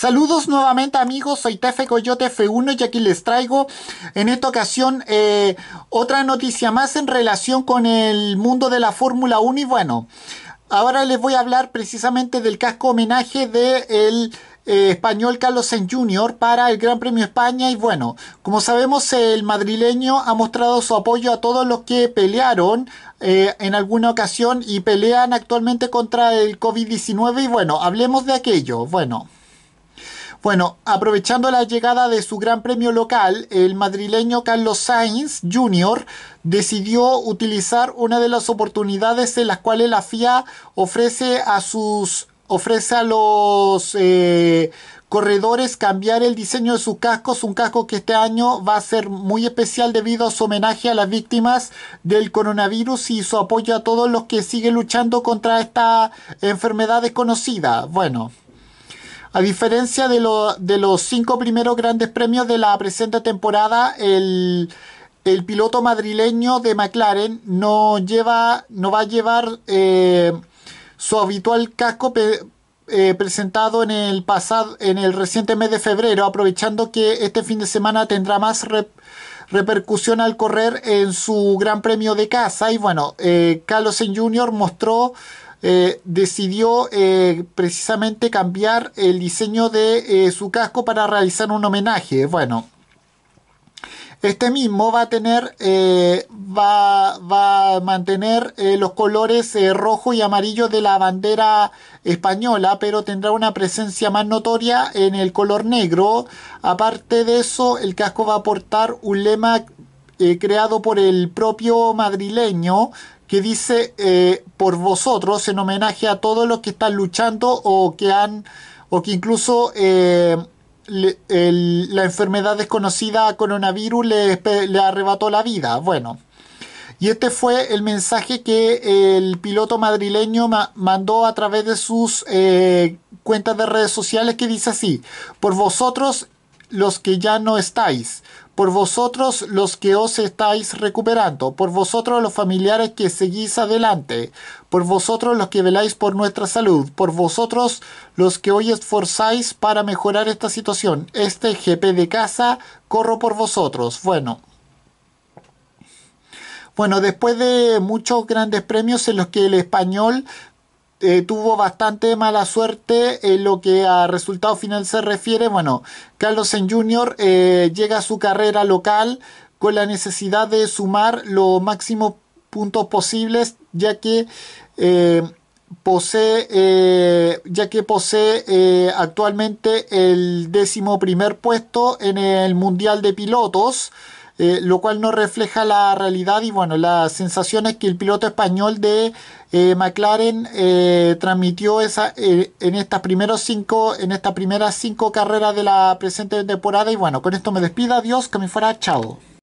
Saludos nuevamente amigos, soy Tefe Coyote F1 y aquí les traigo en esta ocasión eh, otra noticia más en relación con el mundo de la Fórmula 1 y bueno, ahora les voy a hablar precisamente del casco homenaje del... De el eh, español Carlos Sainz Jr. para el Gran Premio España y bueno, como sabemos el madrileño ha mostrado su apoyo a todos los que pelearon eh, en alguna ocasión y pelean actualmente contra el COVID-19 y bueno, hablemos de aquello, bueno. Bueno, aprovechando la llegada de su gran premio local, el madrileño Carlos Sainz Jr. decidió utilizar una de las oportunidades en las cuales la FIA ofrece a sus ofrece a los eh, corredores cambiar el diseño de sus cascos, un casco que este año va a ser muy especial debido a su homenaje a las víctimas del coronavirus y su apoyo a todos los que siguen luchando contra esta enfermedad desconocida. Bueno. A diferencia de, los cinco primeros grandes premios de la presente temporada, el, piloto madrileño de McLaren no, lleva, no va a llevar eh, su habitual casco eh, presentado en el, pasado, en el reciente mes de febrero, aprovechando que este fin de semana tendrá más repercusión al correr en su Gran Premio de casa. Y bueno, eh, Carlos Carlos Jr. mostró eh, decidió eh, precisamente cambiar el diseño de eh, su casco para realizar un homenaje. Bueno, este mismo va a tener, va, va, a mantener los colores rojo y amarillo de la bandera española, pero tendrá una presencia más notoria en el color negro. Aparte de eso, el casco va a portar un lema eh, creado por el propio madrileño que dice eh, por vosotros en homenaje a todos los que están luchando o que han o que incluso eh, la enfermedad desconocida coronavirus le, arrebató la vida. Bueno, y este fue el mensaje que el piloto madrileño mandó a través de sus cuentas de redes sociales que dice así, por vosotros los que ya no estáis, por vosotros los que os estáis recuperando, por vosotros los familiares que seguís adelante, por vosotros los que veláis por nuestra salud, por vosotros los que hoy esforzáis para mejorar esta situación. Este GP de casa, corro por vosotros. Bueno. Bueno, después de muchos grandes premios en los que el español eh, tuvo bastante mala suerte en lo que a resultado final se refiere. Bueno, Carlos en Jr. Eh, llega a su carrera local con la necesidad de sumar los máximos puntos posibles, ya que eh, posee, ya que posee actualmente el décimo primer puesto en el Mundial de Pilotos. Eh, lo cual no refleja la realidad y bueno, las sensaciones que el piloto español de eh, McLaren eh, transmitió esa, en estas primeros cinco, en estas primeras cinco carreras de la presente temporada y bueno, con esto me despido, adiós, que me fuera, chao.